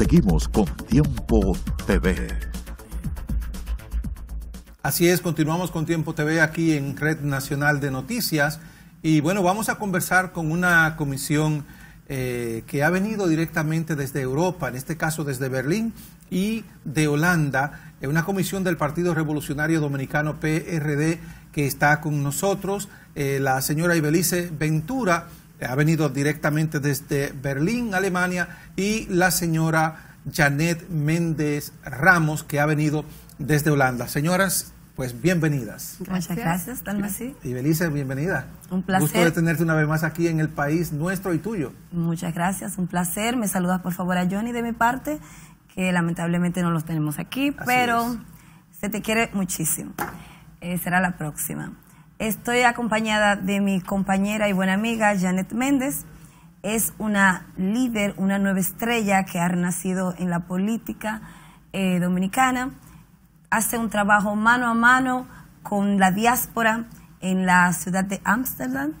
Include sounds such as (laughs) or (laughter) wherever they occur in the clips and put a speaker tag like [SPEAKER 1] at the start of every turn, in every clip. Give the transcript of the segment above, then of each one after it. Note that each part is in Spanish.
[SPEAKER 1] Seguimos con Tiempo TV. Así es, continuamos con Tiempo TV aquí en Red Nacional de Noticias. Y bueno, vamos a conversar con una comisión eh, que ha venido directamente desde Europa, en este caso desde Berlín y de Holanda, una comisión del Partido Revolucionario Dominicano PRD que está con nosotros, eh, la señora Ibelice Ventura ha venido directamente desde Berlín, Alemania, y la señora Janet Méndez Ramos, que ha venido desde Holanda. Señoras, pues bienvenidas.
[SPEAKER 2] Muchas gracias, sí.
[SPEAKER 1] Y Belice, bienvenida.
[SPEAKER 2] Un placer. Gusto de
[SPEAKER 1] tenerte una vez más aquí en el país nuestro y tuyo.
[SPEAKER 2] Muchas gracias, un placer. Me saludas por favor a Johnny de mi parte, que lamentablemente no los tenemos aquí, pero se te quiere muchísimo. Eh, será la próxima. Estoy acompañada de mi compañera y buena amiga Janet Méndez. Es una líder, una nueva estrella que ha renacido en la política eh, dominicana. Hace un trabajo mano a mano con la diáspora en la ciudad de Ámsterdam.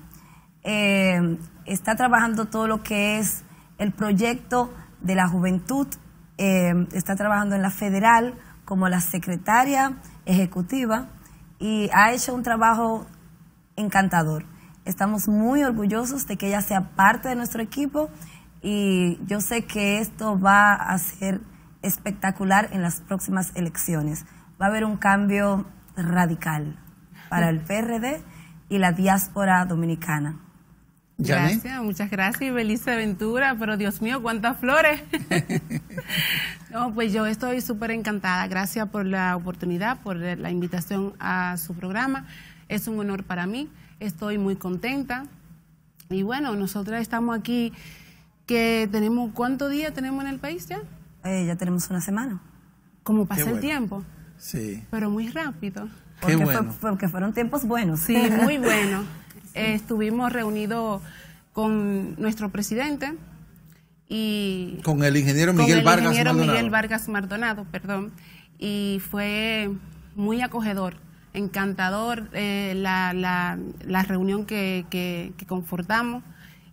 [SPEAKER 2] Eh, está trabajando todo lo que es el proyecto de la juventud. Eh, está trabajando en la federal como la secretaria ejecutiva y ha hecho un trabajo encantador. Estamos muy orgullosos de que ella sea parte de nuestro equipo y yo sé que esto va a ser espectacular en las próximas elecciones. Va a haber un cambio radical para el PRD y la diáspora dominicana.
[SPEAKER 3] Gracias, muchas gracias y feliz aventura, pero Dios mío, cuántas flores. (laughs) No, pues yo estoy súper encantada. Gracias por la oportunidad, por la invitación a su programa. Es un honor para mí. Estoy muy contenta. Y bueno, nosotros estamos aquí que tenemos, ¿cuántos días tenemos en el país ya?
[SPEAKER 2] Eh, ya tenemos una semana.
[SPEAKER 3] Como pasa el tiempo. Sí. Pero muy rápido. Porque, bueno. fueron tiempos buenos. Sí, muy (laughs) buenos. estuvimos reunidos con nuestro presidente, con el ingeniero Miguel, Vargas, perdón, y fue muy acogedor, encantador eh, la, reunión que, que, confortamos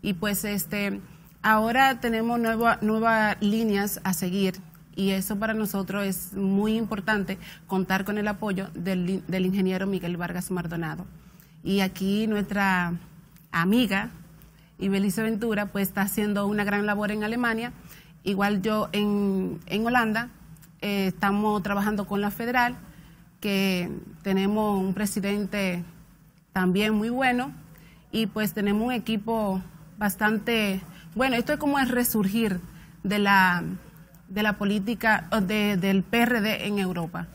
[SPEAKER 3] y pues este ahora tenemos nuevas nuevas líneas a seguir y eso para nosotros es muy importante contar con el apoyo del, del ingeniero Miguel Vargas Mardonado y aquí nuestra amiga y Belice Ventura pues está haciendo una gran labor en Alemania. Igual yo en, Holanda eh, estamos trabajando con la federal, que tenemos un presidente también muy bueno y pues tenemos un equipo bastante bueno. Esto es como el resurgir de la, de la política del PRD en Europa.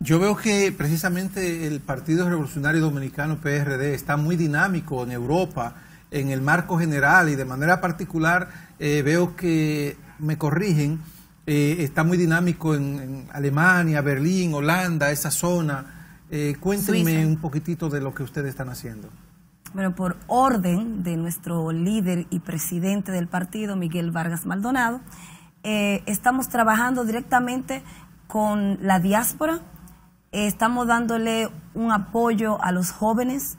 [SPEAKER 1] Yo veo que precisamente el Partido Revolucionario Dominicano PRD está muy dinámico en Europa en el marco general y de manera particular eh, veo que me corrigen, eh, está muy dinámico en, Alemania, Berlín, Holanda, esa zona. Eh, cuéntenme un poquitito de lo que ustedes están haciendo.
[SPEAKER 2] Bueno, por orden de nuestro líder y presidente del partido, Miguel Vargas Maldonado, eh, estamos trabajando directamente con la diáspora, estamos dándole un apoyo a los jóvenes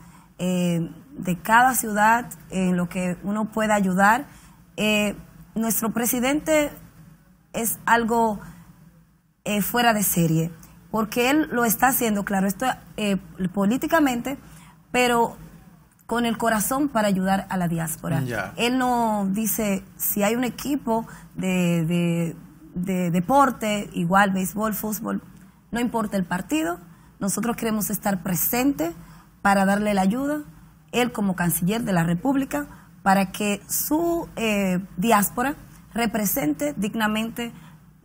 [SPEAKER 2] de cada ciudad, en lo que uno pueda ayudar. Eh, nuestro presidente es algo eh, fuera de serie, porque él lo está haciendo, claro, esto eh, políticamente, pero con el corazón para ayudar a la diáspora. Él no dice si hay un equipo de, de, de deporte, igual béisbol, fútbol, no importa el partido, nosotros queremos estar presentes para darle la ayuda él como canciller de la República, para que su eh, diáspora represente dignamente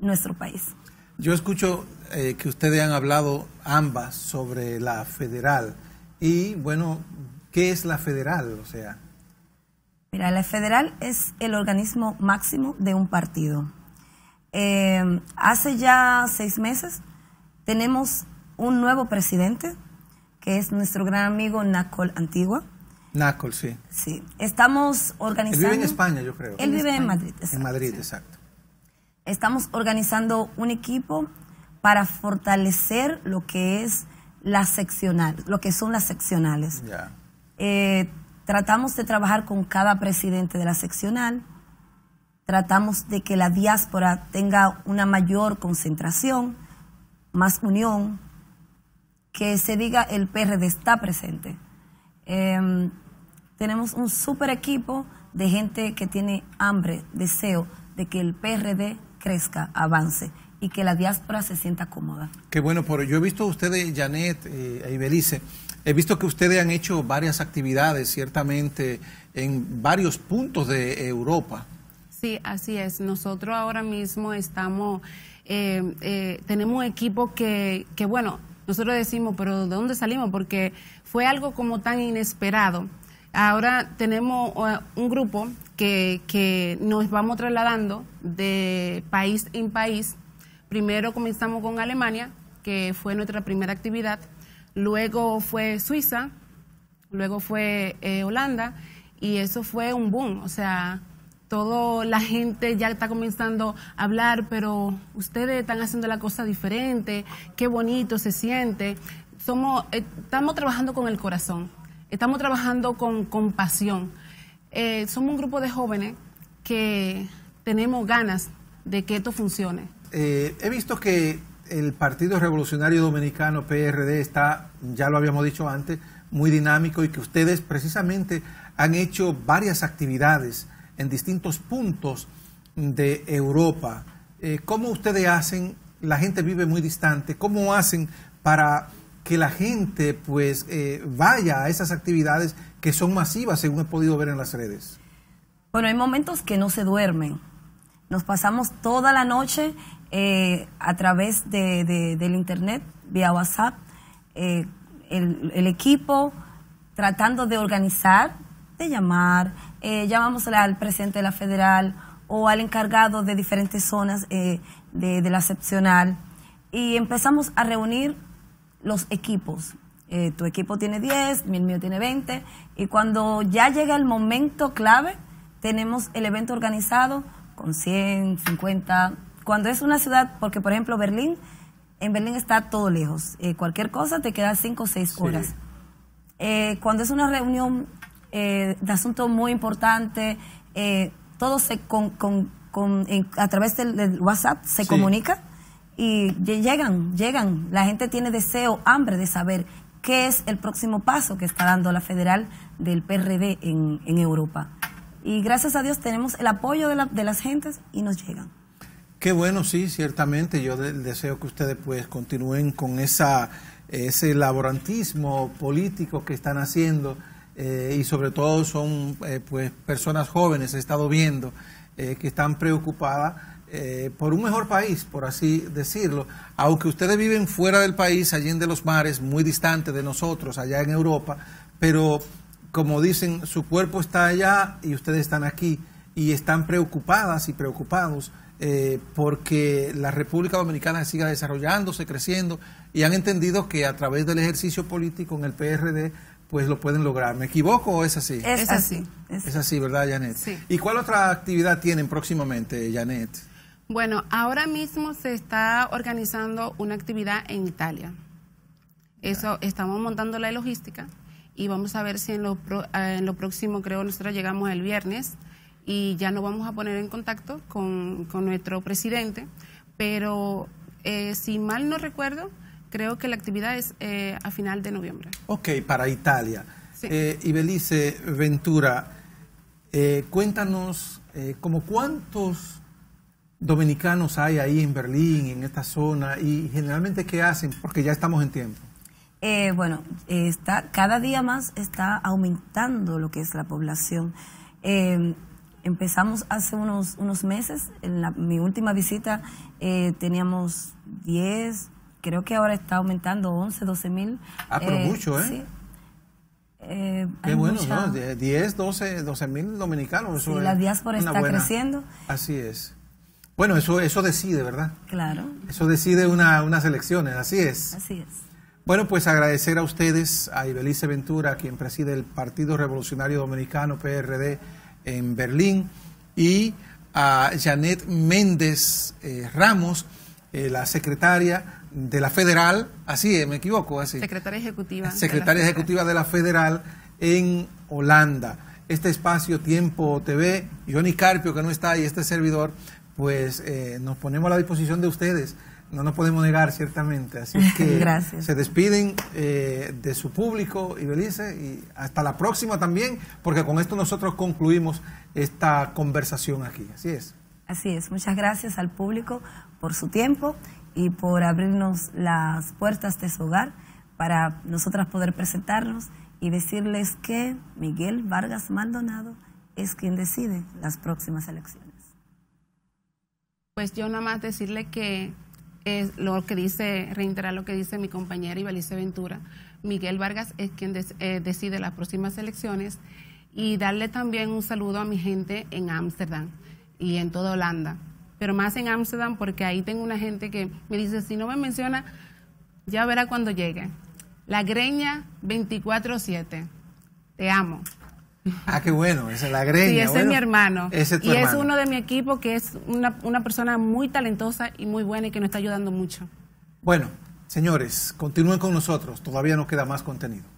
[SPEAKER 2] nuestro país.
[SPEAKER 1] Yo escucho eh, que ustedes han hablado ambas sobre la federal y bueno, ¿qué es la federal? O sea,
[SPEAKER 2] mira, la federal es el organismo máximo de un partido. Eh, hace ya seis meses tenemos un nuevo presidente que es nuestro gran amigo Nacol Antigua
[SPEAKER 1] Nácol, sí. Sí,
[SPEAKER 2] estamos organizando... Él vive en España,
[SPEAKER 1] yo creo. Él vive en Madrid, exacto. En Madrid, exacto.
[SPEAKER 2] Estamos organizando un equipo para fortalecer lo que es la seccional, lo que son las seccionales. Eh, tratamos de trabajar con cada presidente de la seccional, tratamos de que la diáspora tenga una mayor concentración, más unión, que se diga el PRD está presente. Eh, tenemos un super equipo de gente que tiene hambre, deseo de que el PRD crezca, avance y que la diáspora se sienta cómoda.
[SPEAKER 1] Qué bueno, pero yo he visto ustedes, eh, Janet eh, y Belice, he visto que ustedes han hecho varias actividades, ciertamente, en varios puntos de Europa.
[SPEAKER 3] Sí, así es. Nosotros ahora mismo estamos, eh, tenemos un equipo que, que, bueno, nosotros decimos, pero ¿de dónde salimos? Porque fue algo como tan inesperado Ahora tenemos un grupo que, nos vamos trasladando de país en país. Primero comenzamos con Alemania, que fue nuestra primera actividad. Luego fue Suiza, luego fue eh, Holanda, y eso fue un boom. O sea, toda la gente ya está comenzando a hablar, pero ustedes están haciendo la cosa diferente, qué bonito se siente. Somos, eh, estamos trabajando con el corazón. Estamos trabajando con compasión. Eh, somos un grupo de jóvenes que tenemos ganas de que esto funcione.
[SPEAKER 1] Eh, he visto que el Partido Revolucionario Dominicano, PRD, está, ya lo habíamos dicho antes, muy dinámico y que ustedes precisamente han hecho varias actividades en distintos puntos de Europa. Eh, ¿Cómo ustedes hacen? La gente vive muy distante. ¿Cómo hacen para que la gente pues eh, vaya a esas actividades que son masivas, según he podido ver en las redes?
[SPEAKER 2] Bueno, hay momentos que no se duermen. Nos pasamos toda la noche eh, a través de, del Internet, vía WhatsApp, eh, el, equipo tratando de organizar, de llamar, llamamos al presidente de la federal o al encargado de diferentes zonas de, de la excepcional y empezamos a reunir los equipos. Eh, tu equipo tiene 10, mi mío tiene 20, y cuando ya llega el momento clave, tenemos el evento organizado con 100, 50. Cuando es una ciudad, porque por ejemplo Berlín, en Berlín está todo lejos. Eh, cualquier cosa te queda 5 o 6 horas. Eh, cuando es una reunión de asunto muy importante, todo se con, con, a través del, WhatsApp se comunica y llegan, llegan. La gente tiene deseo, hambre de saber qué es el próximo paso que está dando la federal del PRD en, Europa. Y gracias a Dios tenemos el apoyo de, la, de, las gentes y nos llegan.
[SPEAKER 1] Qué bueno, sí, ciertamente. Yo deseo que ustedes pues continúen con esa, ese laborantismo político que están haciendo eh, y sobre todo son eh, pues personas jóvenes, he estado viendo, eh, que están preocupadas eh, por un mejor país, por así decirlo, aunque ustedes viven fuera del país, allí en de los mares, muy distante de nosotros, allá en Europa, pero como dicen, su cuerpo está allá y ustedes están aquí y están preocupadas y preocupados eh, porque la República Dominicana siga desarrollándose, creciendo y han entendido que a través del ejercicio político en el PRD pues lo pueden lograr. ¿Me equivoco o es así? Es, así. Es, así, ¿verdad, Janet? Sí. ¿Y cuál otra actividad tienen próximamente, Janet?
[SPEAKER 3] Bueno, ahora mismo se está organizando una actividad en Italia. Eso, estamos montando la logística y vamos a ver si en lo, eh, próximo, creo, nosotros llegamos el viernes y ya nos vamos a poner en contacto con, nuestro presidente, pero eh, si mal no recuerdo, creo que la actividad es eh, a final de noviembre.
[SPEAKER 1] Ok, para Italia. y Belice Ventura, cuéntanos como cuántos dominicanos hay ahí en Berlín, en esta zona? ¿Y generalmente qué hacen? Porque ya estamos en tiempo.
[SPEAKER 2] Eh, bueno, está, cada día más está aumentando lo que es la población. Em, empezamos hace unos, unos meses, en la, mi última visita eh, teníamos 10, creo que ahora está aumentando 11, 12 mil. Ah, pero eh, mucho, ¿eh? Sí. Qué bueno, ¿no?
[SPEAKER 1] 10, 12, 12 mil dominicanos. y la diáspora está creciendo. Así es. Bueno, eso, eso decide, ¿verdad? Claro. Eso decide una, unas elecciones, así es. Así es. Bueno, pues agradecer a ustedes, a Ibelice Ventura, quien preside el Partido Revolucionario Dominicano, PRD, en Berlín, y a Janet Méndez eh, Ramos, eh, la secretaria de la Federal, así es, me equivoco, así.
[SPEAKER 3] Secretaria Ejecutiva. Secretaria
[SPEAKER 1] Ejecutiva de la Federal en Holanda. Este espacio, Tiempo TV, Johnny Carpio, que no está, ahí, este servidor, pues eh, nos ponemos a la disposición de ustedes. No nos podemos negar, ciertamente. Así que (laughs) se despiden eh, de su público, y Belice, y hasta la próxima también, porque con esto nosotros concluimos esta conversación aquí. Así es.
[SPEAKER 2] Así es. Muchas gracias al público por su tiempo y por abrirnos las puertas de su hogar para nosotras poder presentarnos y decirles que Miguel Vargas Maldonado es quien decide las próximas elecciones.
[SPEAKER 3] Pues yo nada más decirle que es lo que dice, reiterar lo que dice mi compañera Ibalice Ventura, Miguel Vargas es quien eh, decide las próximas elecciones y darle también un saludo a mi gente en Ámsterdam y en toda Holanda, pero más en Ámsterdam porque ahí tengo una gente que me dice, si no me menciona, ya verá cuando llegue. La Greña 24-7, te amo.
[SPEAKER 1] Ah, qué bueno, esa es la greña. Sí, ese es mi hermano. es y es uno
[SPEAKER 3] de mi equipo que es una, persona muy talentosa y muy buena y que nos está ayudando mucho.
[SPEAKER 1] Bueno, señores, continúen con nosotros, todavía no queda más contenido.